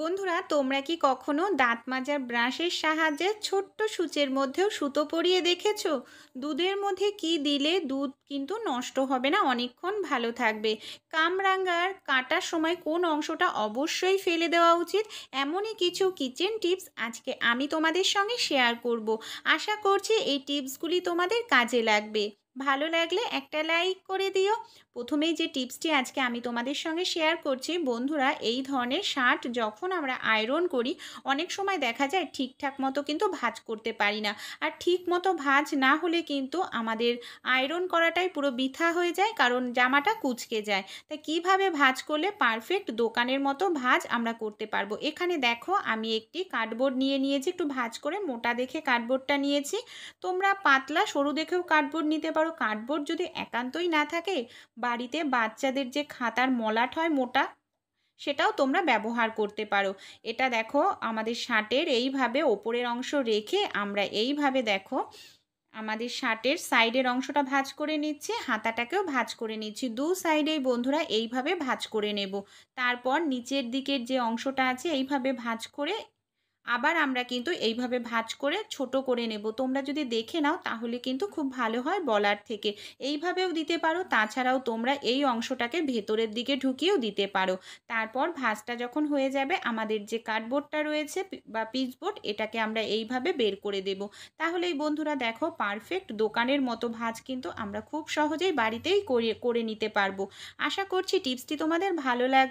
বন্ধুরা তোমরা কি কখনো দাঁত মাজার ব্রাশের সাহায্যে ছোট্ট সূচের মধ্যেও সুতো পরিয়ে দেখেছো দুধের মধ্যে কি দিলে দুধ কিন্তু নষ্ট হবে না অনেকক্ষণ ভালো থাকবে কামরাঙ্গার কাটার সময় কোন অংশটা অবশ্যই ফেলে দেওয়া উচিত এমনই কিছু কিচেন টিপস আজকে আমি তোমাদের সঙ্গে শেয়ার করব আশা করছি এই টিপসগুলি তোমাদের কাজে লাগবে ভালো লাগলে একটা লাইক করে দিও প্রথমেই যে টিপসটি আজকে আমি তোমাদের সঙ্গে শেয়ার করছি বন্ধুরা এই ধরনের শার্ট যখন আমরা আয়রন করি অনেক সময় দেখা যায় ঠিকঠাক মতো কিন্তু ভাজ করতে পারি না আর ঠিক মতো ভাজ না হলে কিন্তু আমাদের আয়রন করাটাই পুরো বৃথা হয়ে যায় কারণ জামাটা কুচকে যায় তা কিভাবে ভাজ করলে পারফেক্ট দোকানের মতো ভাজ আমরা করতে পারবো এখানে দেখো আমি একটি কার্ডবোর্ড নিয়ে নিয়েছি একটু ভাজ করে মোটা দেখে কার্ডবোর্ডটা নিয়েছি তোমরা পাতলা সরু দেখেও কার্ডবোর্ড নিতে পারো বড় কার্ডবোর্ড যদি একান্তই না থাকে বাড়িতে বাচ্চাদের যে খাতার মলাট হয় মোটা সেটাও তোমরা ব্যবহার করতে পারো এটা দেখো আমাদের শার্টের এইভাবে ওপরের অংশ রেখে আমরা এইভাবে দেখো আমাদের শার্টের সাইডের অংশটা ভাজ করে নিচ্ছি হাতাটাকেও ভাজ করে নিচ্ছি দু সাইডেই বন্ধুরা এইভাবে ভাজ করে নেব তারপর নিচের দিকের যে অংশটা আছে এইভাবে ভাজ করে আবার আমরা কিন্তু এইভাবে ভাজ করে ছোট করে নেব তোমরা যদি দেখে নাও তাহলে কিন্তু খুব ভালো হয় বলার থেকে এইভাবেও দিতে পারো তাছাড়াও তোমরা এই অংশটাকে ভেতরের দিকে ঢুকিয়েও দিতে পারো তারপর ভাজটা যখন হয়ে যাবে আমাদের যে কার্ডবোর্ডটা রয়েছে বা পিচবোর্ড এটাকে আমরা এইভাবে বের করে দেব তাহলে এই বন্ধুরা দেখো পারফেক্ট দোকানের মতো ভাজ কিন্তু আমরা খুব সহজেই বাড়িতেই করে নিতে পারবো আশা করছি টিপসটি তোমাদের ভালো লাগ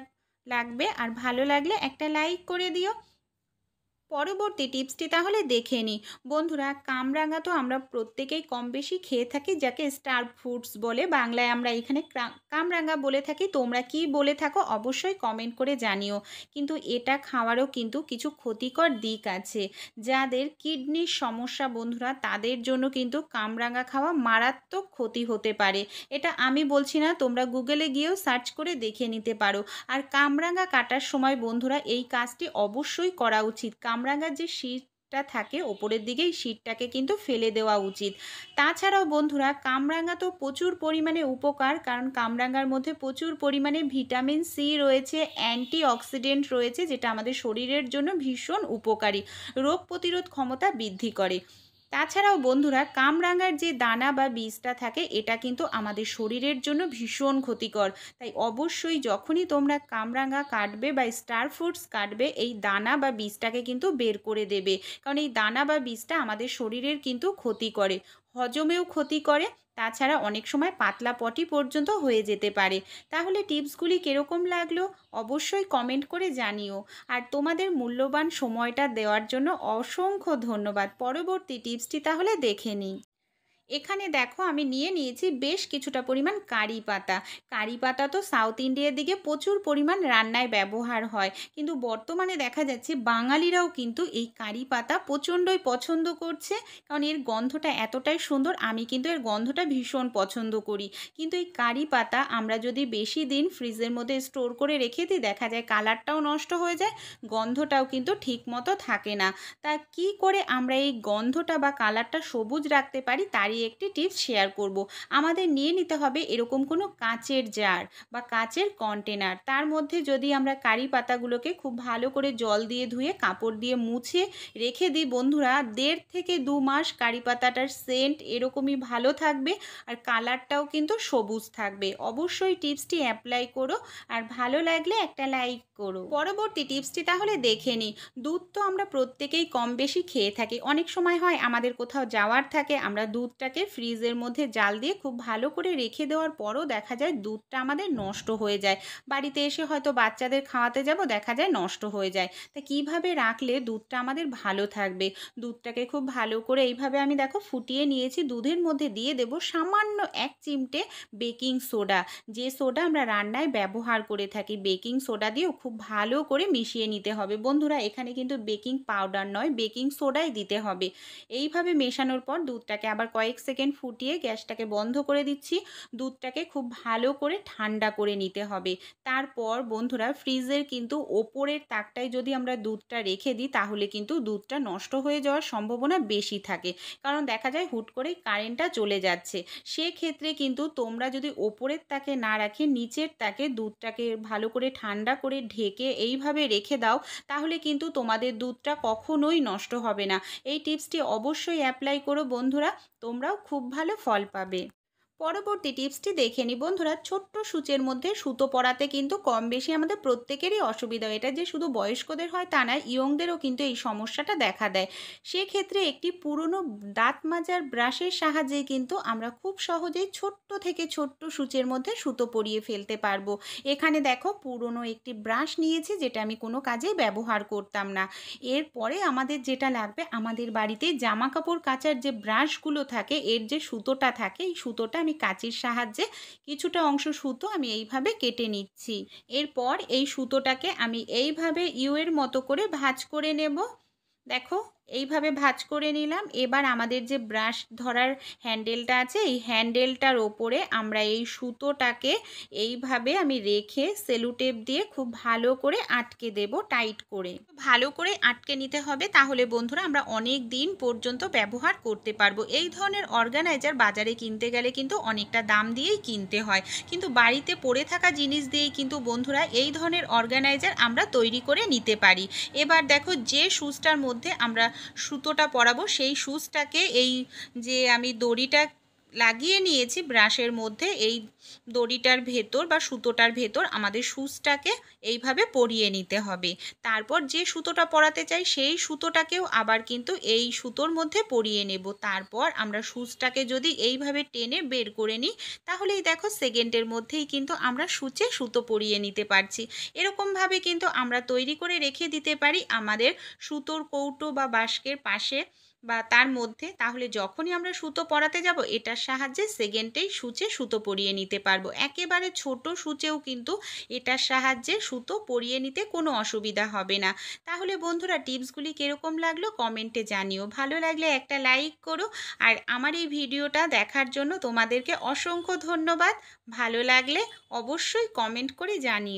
লাগবে আর ভালো লাগলে একটা লাইক করে দিও পরবর্তী টিপসটি তাহলে দেখে নিই বন্ধুরা কামরাঙা তো আমরা প্রত্যেকেই কম বেশি খেয়ে থাকি যাকে স্টার ফ্রুটস বলে বাংলায় আমরা এখানে কামরাঙা বলে থাকি তোমরা কি বলে থাকো অবশ্যই কমেন্ট করে জানিও কিন্তু এটা খাওয়ারও কিন্তু কিছু ক্ষতিকর দিক আছে যাদের কিডনির সমস্যা বন্ধুরা তাদের জন্য কিন্তু কামরাঙা খাওয়া মারাত্মক ক্ষতি হতে পারে এটা আমি বলছি না তোমরা গুগলে গিয়েও সার্চ করে দেখে নিতে পারো আর কামরাঙা কাটার সময় বন্ধুরা এই কাজটি অবশ্যই করা উচিত কামরাঙার যে শীতটা থাকে ওপরের দিকেই শীতটাকে কিন্তু ফেলে দেওয়া উচিত তাছাড়াও বন্ধুরা কামরাঙা তো প্রচুর পরিমাণে উপকার কারণ কামরাঙার মধ্যে প্রচুর পরিমাণে ভিটামিন সি রয়েছে অ্যান্টি অক্সিডেন্ট রয়েছে যেটা আমাদের শরীরের জন্য ভীষণ উপকারী রোগ প্রতিরোধ ক্ষমতা বৃদ্ধি করে তাছাড়াও বন্ধুরা কামরাঙার যে দানা বা বীজটা থাকে এটা কিন্তু আমাদের শরীরের জন্য ভীষণ ক্ষতিকর তাই অবশ্যই যখনই তোমরা কামরাঙা কাটবে বা স্টার ফ্রুটস কাটবে এই দানা বা বীজটাকে কিন্তু বের করে দেবে কারণ এই দানা বা বীজটা আমাদের শরীরের কিন্তু ক্ষতি করে হজমেও ক্ষতি করে তাছাড়া অনেক সময় পাতলা পটি পর্যন্ত হয়ে যেতে পারে তাহলে টিপসগুলি কীরকম লাগলো অবশ্যই কমেন্ট করে জানিও আর তোমাদের মূল্যবান সময়টা দেওয়ার জন্য অসংখ্য ধন্যবাদ পরবর্তী টিপসটি তাহলে দেখে নিই এখানে দেখো আমি নিয়ে নিয়েছি বেশ কিছুটা পরিমাণ কারি পাতা কারি পাতা তো সাউথ ইন্ডিয়ার দিকে প্রচুর পরিমাণ রান্নায় ব্যবহার হয় কিন্তু বর্তমানে দেখা যাচ্ছে বাঙালিরাও কিন্তু এই কারি পাতা প্রচণ্ডই পছন্দ করছে কারণ এর গন্ধটা এতটাই সুন্দর আমি কিন্তু এর গন্ধটা ভীষণ পছন্দ করি কিন্তু এই কারি পাতা আমরা যদি বেশি দিন ফ্রিজের মধ্যে স্টোর করে রেখে দিই দেখা যায় কালারটাও নষ্ট হয়ে যায় গন্ধটাও কিন্তু ঠিক মতো থাকে না তা কি করে আমরা এই গন্ধটা বা কালারটা সবুজ রাখতে পারি তারই তারই একটি টিপস শেয়ার করব। আমাদের নিয়ে নিতে হবে এরকম কোনো কাঁচের জার বা কাঁচের কন্টেনার তার মধ্যে যদি আমরা কারি পাতাগুলোকে খুব ভালো করে জল দিয়ে ধুয়ে কাপড় দিয়ে মুছে রেখে দিই বন্ধুরা দেড় থেকে দু মাস কারি পাতাটার সেন্ট এরকমই ভালো থাকবে আর কালারটাও কিন্তু সবুজ থাকবে অবশ্যই টিপসটি অ্যাপ্লাই করো আর ভালো লাগলে একটা লাইক করো পরবর্তী টিপসটি তাহলে দেখে নিই দুধ তো আমরা প্রত্যেকেই কম বেশি খেয়ে থাকি অনেক সময় হয় আমাদের কোথাও যাওয়ার থাকে আমরা দুধটা দুধটাকে ফ্রিজের মধ্যে জাল দিয়ে খুব ভালো করে রেখে দেওয়ার পরও দেখা যায় দুধটা আমাদের নষ্ট হয়ে যায় বাড়িতে এসে হয়তো বাচ্চাদের খাওয়াতে যাব দেখা যায় নষ্ট হয়ে যায় তা কিভাবে রাখলে দুধটা আমাদের ভালো থাকবে দুধটাকে খুব ভালো করে এইভাবে আমি দেখো ফুটিয়ে নিয়েছি দুধের মধ্যে দিয়ে দেব সামান্য এক চিমটে বেকিং সোডা যে সোডা আমরা রান্নায় ব্যবহার করে থাকি বেকিং সোডা দিয়েও খুব ভালো করে মিশিয়ে নিতে হবে বন্ধুরা এখানে কিন্তু বেকিং পাউডার নয় বেকিং সোডাই দিতে হবে এইভাবে মেশানোর পর দুধটাকে আবার কয়েক কয়েক সেকেন্ড ফুটিয়ে গ্যাসটাকে বন্ধ করে দিচ্ছি দুধটাকে খুব ভালো করে ঠান্ডা করে নিতে হবে তারপর বন্ধুরা ফ্রিজের কিন্তু ওপরের তাকটায় যদি আমরা দুধটা রেখে দিই তাহলে কিন্তু দুধটা নষ্ট হয়ে যাওয়ার সম্ভাবনা বেশি থাকে কারণ দেখা যায় হুট করে কারেন্টটা চলে যাচ্ছে সেক্ষেত্রে কিন্তু তোমরা যদি ওপরের তাকে না রাখে নিচের তাকে দুধটাকে ভালো করে ঠান্ডা করে ঢেকে এইভাবে রেখে দাও তাহলে কিন্তু তোমাদের দুধটা কখনোই নষ্ট হবে না এই টিপসটি অবশ্যই অ্যাপ্লাই করো বন্ধুরা তোমরা তোমরাও খুব ভালো ফল পাবে পরবর্তী টিপসটি দেখে নিই বন্ধুরা ছোট্ট সূচের মধ্যে সুতো পরাতে কিন্তু কম বেশি আমাদের প্রত্যেকেরই অসুবিধা এটা যে শুধু বয়স্কদের হয় তা না ইয়ংদেরও কিন্তু এই সমস্যাটা দেখা দেয় সেক্ষেত্রে একটি পুরনো দাঁত মাজার ব্রাশের সাহায্যে কিন্তু আমরা খুব সহজেই ছোট্ট থেকে ছোট্ট সূচের মধ্যে সুতো পরিয়ে ফেলতে পারবো এখানে দেখো পুরনো একটি ব্রাশ নিয়েছি যেটা আমি কোনো কাজেই ব্যবহার করতাম না এরপরে আমাদের যেটা লাগবে আমাদের বাড়িতে জামা কাপড় কাচার যে ব্রাশগুলো থাকে এর যে সুতোটা থাকে এই সুতোটা আমি কাঁচির সাহায্যে কিছুটা অংশ সুতো আমি এইভাবে কেটে নিচ্ছি এরপর এই সুতোটাকে আমি এইভাবে ইউয়ের মতো করে ভাঁজ করে নেব দেখো এইভাবে ভাজ করে নিলাম এবার আমাদের যে ব্রাশ ধরার হ্যান্ডেলটা আছে এই হ্যান্ডেলটার ওপরে আমরা এই সুতোটাকে এইভাবে আমি রেখে সেলুটেপ দিয়ে খুব ভালো করে আটকে দেব টাইট করে ভালো করে আটকে নিতে হবে তাহলে বন্ধুরা আমরা অনেক দিন পর্যন্ত ব্যবহার করতে পারবো এই ধরনের অর্গানাইজার বাজারে কিনতে গেলে কিন্তু অনেকটা দাম দিয়েই কিনতে হয় কিন্তু বাড়িতে পড়ে থাকা জিনিস দিয়েই কিন্তু বন্ধুরা এই ধরনের অর্গানাইজার আমরা তৈরি করে নিতে পারি এবার দেখো যে সুজটার মধ্যে আমরা সুতোটা পরাবো সেই সুচটাকে এই যে আমি দড়িটা লাগিয়ে নিয়েছি ব্রাশের মধ্যে এই দড়িটার ভেতর বা সুতোটার ভেতর আমাদের সুচটাকে এইভাবে পরিয়ে নিতে হবে তারপর যে সুতোটা পরাতে চাই সেই সুতোটাকেও আবার কিন্তু এই সুতোর মধ্যে পরিয়ে নেব তারপর আমরা সুচটাকে যদি এইভাবে টেনে বের করে নিই তাহলেই দেখো সেকেন্ডের মধ্যেই কিন্তু আমরা সুচে সুতো পরিয়ে নিতে পারছি এরকমভাবে কিন্তু আমরা তৈরি করে রেখে দিতে পারি আমাদের সুতোর কৌটো বা বাস্কের পাশে বা তার মধ্যে তাহলে যখনই আমরা সুতো পরাতে যাব এটার সাহায্যে সেকেন্ডেই সূচে সুতো পরিয়ে নিতে পারবো একেবারে ছোট সূচেও কিন্তু এটার সাহায্যে সুতো পরিয়ে নিতে কোনো অসুবিধা হবে না তাহলে বন্ধুরা টিপসগুলি কীরকম লাগলো কমেন্টে জানিও ভালো লাগলে একটা লাইক করো আর আমার এই ভিডিওটা দেখার জন্য তোমাদেরকে অসংখ্য ধন্যবাদ ভালো লাগলে অবশ্যই কমেন্ট করে জানিও